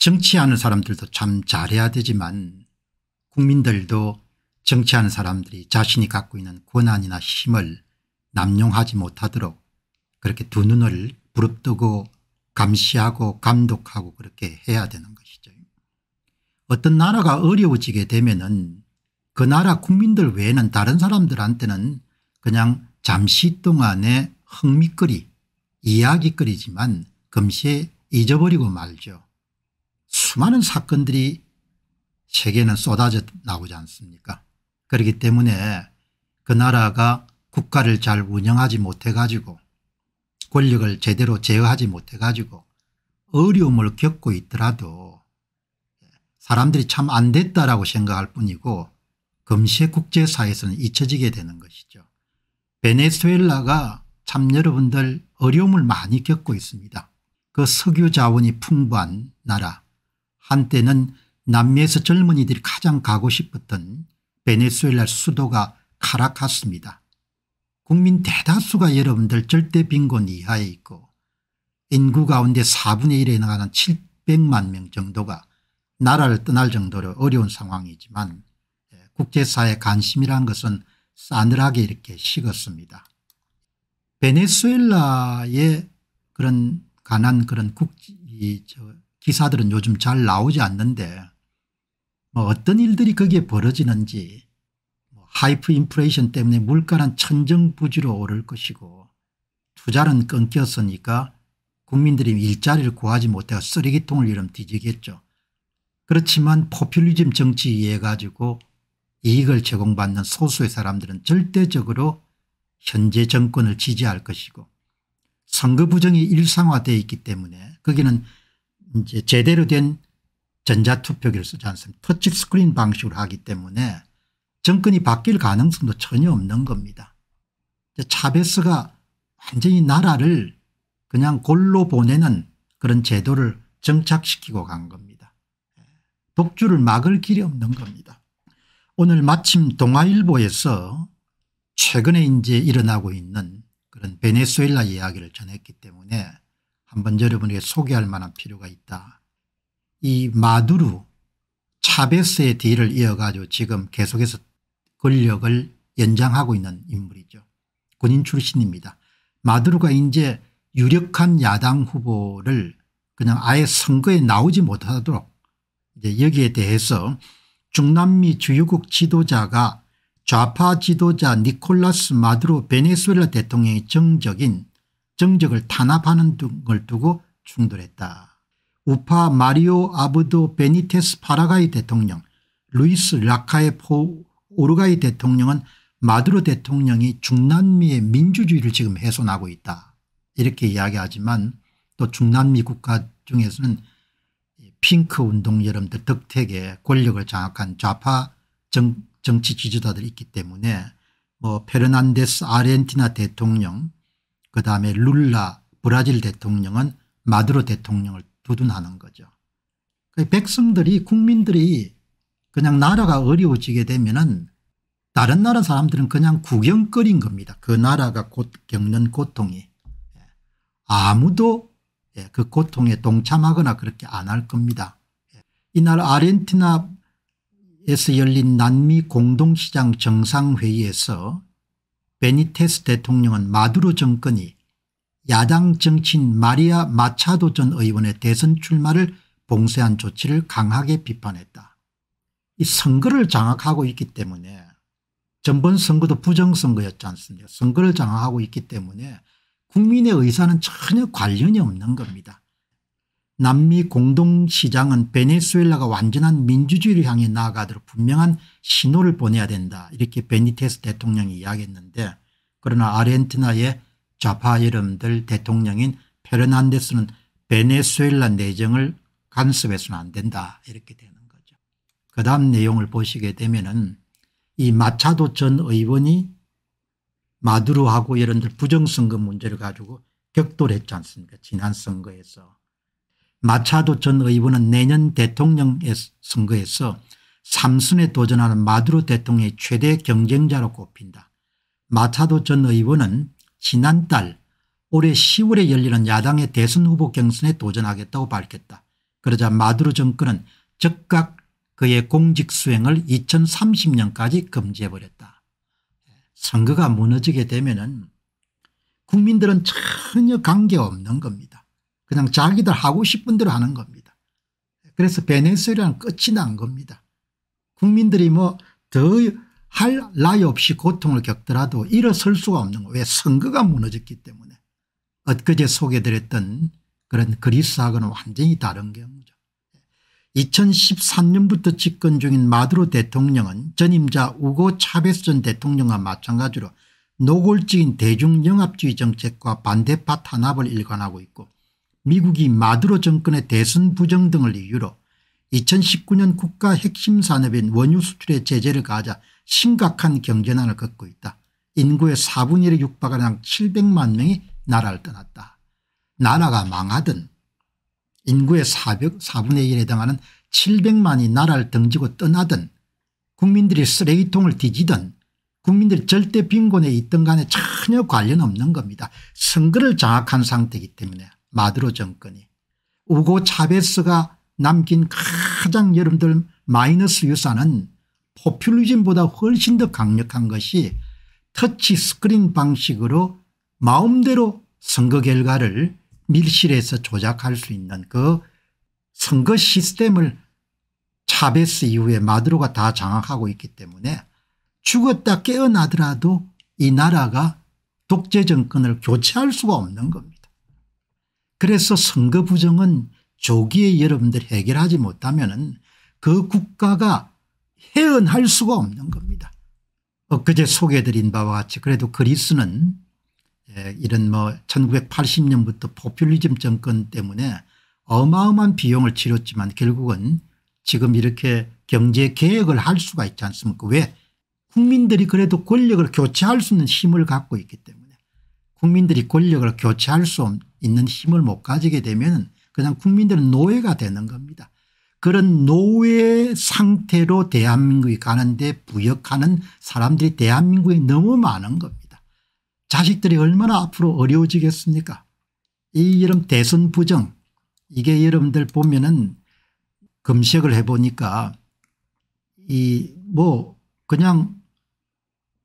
정치하는 사람들도 참 잘해야 되지만 국민들도 정치하는 사람들이 자신이 갖고 있는 권한이나 힘을 남용하지 못하도록 그렇게 두 눈을 부릅뜨고 감시하고 감독하고 그렇게 해야 되는 것이죠. 어떤 나라가 어려워지게 되면은 그 나라 국민들 외에는 다른 사람들한테는 그냥 잠시 동안의 흥미거리 이야기거리지만 금세 잊어버리고 말죠. 수많은 사건들이 세계는 쏟아져 나오지 않습니까 그렇기 때문에 그 나라가 국가를 잘 운영하지 못해 가지고 권력을 제대로 제어하지 못해 가지고 어려움을 겪고 있더라도 사람들이 참 안 됐다라고 생각할 뿐이고 금세 국제사회에서는 잊혀지게 되는 것이죠. 베네수엘라가 참 여러분들 어려움을 많이 겪고 있습니다. 그 석유 자원이 풍부한 나라 한때는 남미에서 젊은이들이 가장 가고 싶었던 베네수엘라 수도가 카라카스입니다. 국민 대다수가 여러분들 절대 빈곤 이하에 있고 인구 가운데 4분의 1에 나가는 700만 명 정도가 나라를 떠날 정도로 어려운 상황이지만 예, 국제사회 관심이란 것은 싸늘하게 이렇게 식었습니다. 베네수엘라의 그런 가난 그런 국지 기사들은 요즘 잘 나오지 않는데 뭐 어떤 일들이 거기에 벌어지는지 뭐 하이프 인플레이션 때문에 물가는 천정부지로 오를 것이고 투자는 끊겼으니까 국민들이 일자리를 구하지 못해서 쓰레기통을 이름 뒤지겠죠. 그렇지만 포퓰리즘 정치이해 가지고 이익을 제공받는 소수의 사람들은 절대적으로 현재 정권을 지지할 것이고 선거 부정이 일상화되어 있기 때문에 거기는 이제 제대로 된 전자투표기를 쓰지 않습니다. 터치스크린 방식으로 하기 때문에 정권이 바뀔 가능성도 전혀 없는 겁니다. 차베스가 완전히 나라를 그냥 골로 보내는 그런 제도를 정착시키고 간 겁니다. 독주를 막을 길이 없는 겁니다. 오늘 마침 동아일보에서 최근에 이제 일어나고 있는 그런 베네수엘라 이야기를 전했기 때문에 한번 여러분에게 소개할 만한 필요가 있다. 이 마두루 차베스의 뒤를 이어가지고 지금 계속해서 권력을 연장하고 있는 인물이죠. 군인 출신입니다. 마두루가 이제 유력한 야당 후보를 그냥 아예 선거에 나오지 못하도록 이제 여기에 대해서 중남미 주요국 지도자가 좌파 지도자 니콜라스 마두로 베네수엘라 대통령의 정적인 정적을 탄압하는 등을 두고 충돌했다. 우파 마리오 아브도 베니테스 파라가이 대통령 루이스 라카의 포 오르가이 대통령은 마두로 대통령이 중남미의 민주주의를 지금 훼손하고 있다 이렇게 이야기하지만 또 중남미 국가 중에서는 핑크 운동 여러분들 덕택에 권력을 장악한 좌파 정, 정치 지지자들이 있기 때문에 뭐 페르난데스 아르헨티나 대통령 그다음에 룰라 브라질 대통령은 마두로 대통령을 두둔하는 거죠. 그 백성들이 국민들이 그냥 나라가 어려워지게 되면은 다른 나라 사람들은 그냥 구경거린 겁니다. 그 나라가 곧 겪는 고통이 예. 아무도 예, 그 고통에 동참하거나 그렇게 안 할 겁니다. 예. 이날 아르헨티나에서 열린 남미 공동시장 정상회의에서 베니테스 대통령은 마두로 정권이 야당 정치인 마리아 마차도 전 의원의 대선 출마를 봉쇄한 조치를 강하게 비판했다. 이 선거를 장악하고 있기 때문에 전번 선거도 부정선거였지 않습니까 선거를 장악하고 있기 때문에 국민의 의사는 전혀 관련이 없는 겁니다. 남미 공동시장은 베네수엘라가 완전한 민주주의를 향해 나아가도록 분명한 신호를 보내야 된다 이렇게 베니테스 대통령이 이야기했는데 그러나 아르헨티나의 좌파 여름들 대통령인 페르난데스는 베네수엘라 내정을 간섭해서는 안 된다 이렇게 되는 거죠. 그 다음 내용을 보시게 되면 은이 마차도 전 의원이 마두로하고 여러들 부정선거 문제를 가지고 격돌했지 않습니까 지난 선거에서. 마차도 전 의원은 내년 대통령 선거에서 삼순에 도전하는 마두로 대통령의 최대 경쟁자로 꼽힌다. 마차도 전 의원은 지난달 올해 10월에 열리는 야당의 대선 후보 경선에 도전하겠다고 밝혔다. 그러자 마두로 정권은 즉각 그의 공직 수행을 2030년까지 금지해버렸다. 선거가 무너지게 되면 국민들은 전혀 관계없는 겁니다. 그냥 자기들 하고 싶은 대로 하는 겁니다. 그래서 베네수엘라는 끝이 난 겁니다. 국민들이 뭐 더 할 나위 없이 고통을 겪더라도 일어설 수가 없는 거예요. 왜 선거가 무너졌기 때문에. 엊그제 소개드렸던 그런 그리스하고는 완전히 다른 경우죠. 2013년부터 집권 중인 마두로 대통령은 전임자 우고 차베스 전 대통령과 마찬가지로 노골적인 대중영합주의 정책과 반대파 탄압을 일관하고 있고 미국이 마두로 정권의 대선 부정 등을 이유로 2019년 국가 핵심 산업인 원유 수출의 제재를 가하자 심각한 경제난을 겪고 있다. 인구의 4분의 1에 육박하는 약 700만 명이 나라를 떠났다. 나라가 망하든 인구의 400, 4분의 1에 해당하는 700만이 나라를 등지고 떠나든 국민들이 쓰레기통을 뒤지든 국민들이 절대 빈곤에 있던 간에 전혀 관련 없는 겁니다. 선거를 장악한 상태이기 때문에 마드로 정권이 우고 차베스가 남긴 가장 여러분들 마이너스 유산은 포퓰리즘보다 훨씬 더 강력한 것이 터치스크린 방식으로 마음대로 선거 결과를 밀실에서 조작할 수 있는 그 선거 시스템을 차베스 이후에 마드로가 다 장악하고 있기 때문에 죽었다 깨어나더라도 이 나라가 독재 정권을 교체할 수가 없는 겁니다. 그래서 선거 부정은 조기에 여러분들이 해결하지 못하면 그 국가가 해은할 수가 없는 겁니다. 엊그제 소개해드린 바와 같이 그래도 그리스는 예, 이런 뭐 1980년부터 포퓰리즘 정권 때문에 어마어마한 비용을 치렀지만 결국은 지금 이렇게 경제 개혁을 할 수가 있지 않습니까 왜 국민들이 그래도 권력을 교체할 수 있는 힘을 갖고 있기 때문에 국민들이 권력을 교체할 수 있는 힘을 못 가지게 되면 그냥 국민들은 노예가 되는 겁니다. 그런 노예 상태로 대한민국이 가는데 부역하는 사람들이 대한민국에 너무 많은 겁니다. 자식들이 얼마나 앞으로 어려워지겠습니까 이여름 대선 부정 이게 여러분들 보면은 검색을 해보니까 이 뭐 그냥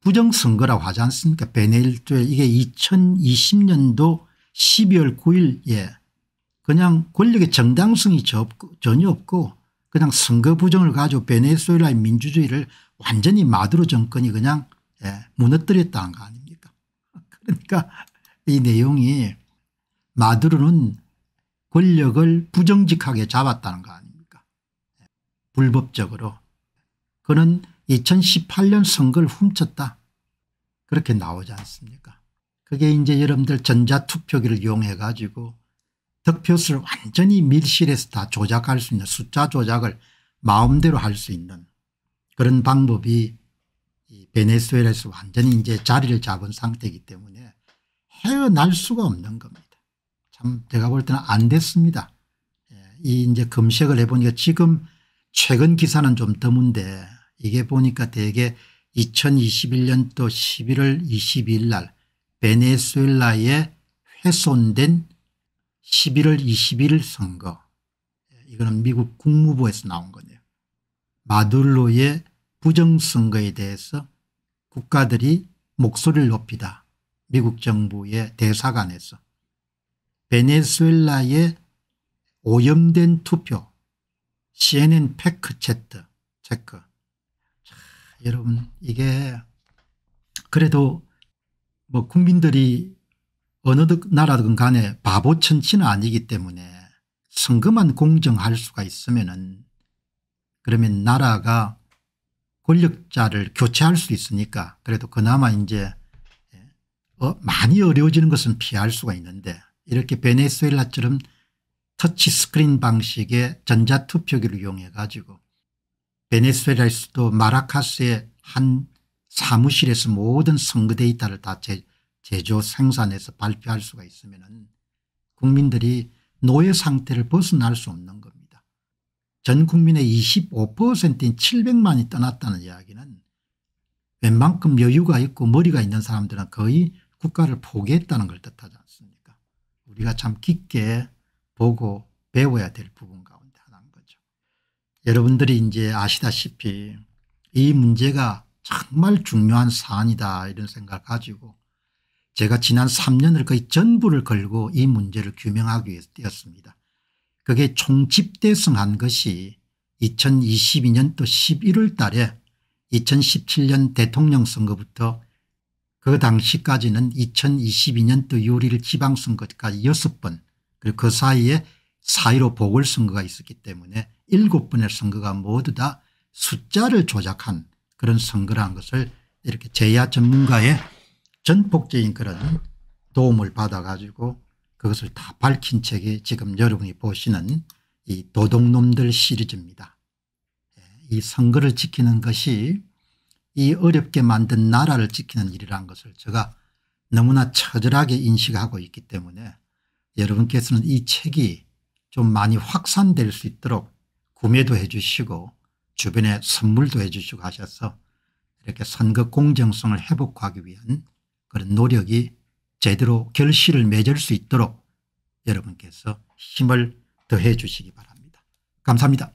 부정선거라고 하지 않습니까 베네일토에 이게 2020년도 12월 9일 예 그냥 권력의 정당성이 전혀 없고 그냥 선거 부정을 가지고 베네수엘라의 민주주의를 완전히 마두로 정권이 그냥 예, 무너뜨렸다는 거 아닙니까 그러니까 이 내용이 마두로는 권력을 부정직하게 잡았다는 거 아닙니까 예. 불법적으로 그는 2018년 선거를 훔쳤다 그렇게 나오지 않습니까 그게 이제 여러분들 전자투표기를 이용해 가지고 득표수를 완전히 밀실에서 다 조작할 수 있는 숫자 조작을 마음대로 할 수 있는 그런 방법이 베네수엘에서 완전히 이제 자리를 잡은 상태이기 때문에 헤어날 수가 없는 겁니다. 참 제가 볼 때는 안 됐습니다. 예, 이 이제 검색을 해보니까 지금 최근 기사는 좀 드문데 이게 보니까 대개 2021년도 11월 22일 날 베네수엘라에 훼손된 11월 21일 선거 이거는 미국 국무부에서 나온 거네요. 마둘로의 부정선거에 대해서 국가들이 목소리를 높이다. 미국 정부의 대사관에서 베네수엘라의 오염된 투표 CNN 팩크체크 체크 여러분 이게 그래도 뭐 국민들이 어느 나라든 간에 바보천치는 아니기 때문에 선거만 공정할 수가 있으면은 그러면 나라가 권력자를 교체할 수 있으니까 그래도 그나마 이제 예, 어 많이 어려워지는 것은 피할 수가 있는데 이렇게 베네수엘라처럼 터치스크린 방식의 전자투표기를 이용해 가지고 베네수엘라에서도 마라카스의 한 사무실에서 모든 선거 데이터를 다 제조 생산해서 발표할 수가 있으면 국민들이 노예 상태를 벗어날 수 없는 겁니다. 전 국민의 25%인 700만이 떠났다는 이야기는 웬만큼 여유가 있고 머리가 있는 사람들은 거의 국가를 포기했다는 걸 뜻하지 않습니까 우리가 참 깊게 보고 배워야 될 부분과 여러분들이 이제 아시다시피 이 문제가 정말 중요한 사안이다 이런 생각 가지고 제가 지난 3년을 거의 전부를 걸고 이 문제를 규명하기 위해서 뛰었습니다. 그게 총집대성한 것이 2022년도 11월 달에 2017년 대통령 선거부터 그 당시까지는 2022년도 6일 지방선거까지 6번 그리고 그 사이에 4.15 보궐선거가 있었기 때문에 일곱 번의 선거가 모두 다 숫자를 조작한 그런 선거라는 것을 이렇게 제야 전문가의 전폭적인 그런 도움을 받아가지고 그것을 다 밝힌 책이 지금 여러분이 보시는 이 도둑놈들 시리즈입니다. 예, 이 선거를 지키는 것이 이 어렵게 만든 나라를 지키는 일이라는 것을 제가 너무나 처절하게 인식하고 있기 때문에 여러분께서는 이 책이 좀 많이 확산될 수 있도록 구매도 해 주시고 주변에 선물도 해 주시고 하셔서 이렇게 선거 공정성을 회복하기 위한 그런 노력이 제대로 결실을 맺을 수 있도록 여러분께서 힘을 더해 주시기 바랍니다. 감사합니다.